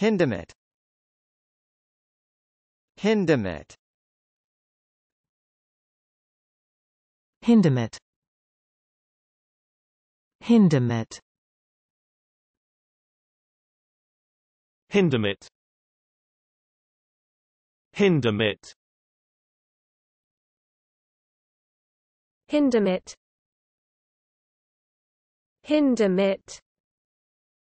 Hindemith Hindemith Hindemith Hindemith Hindemith Hindemith Hindemith Hindemith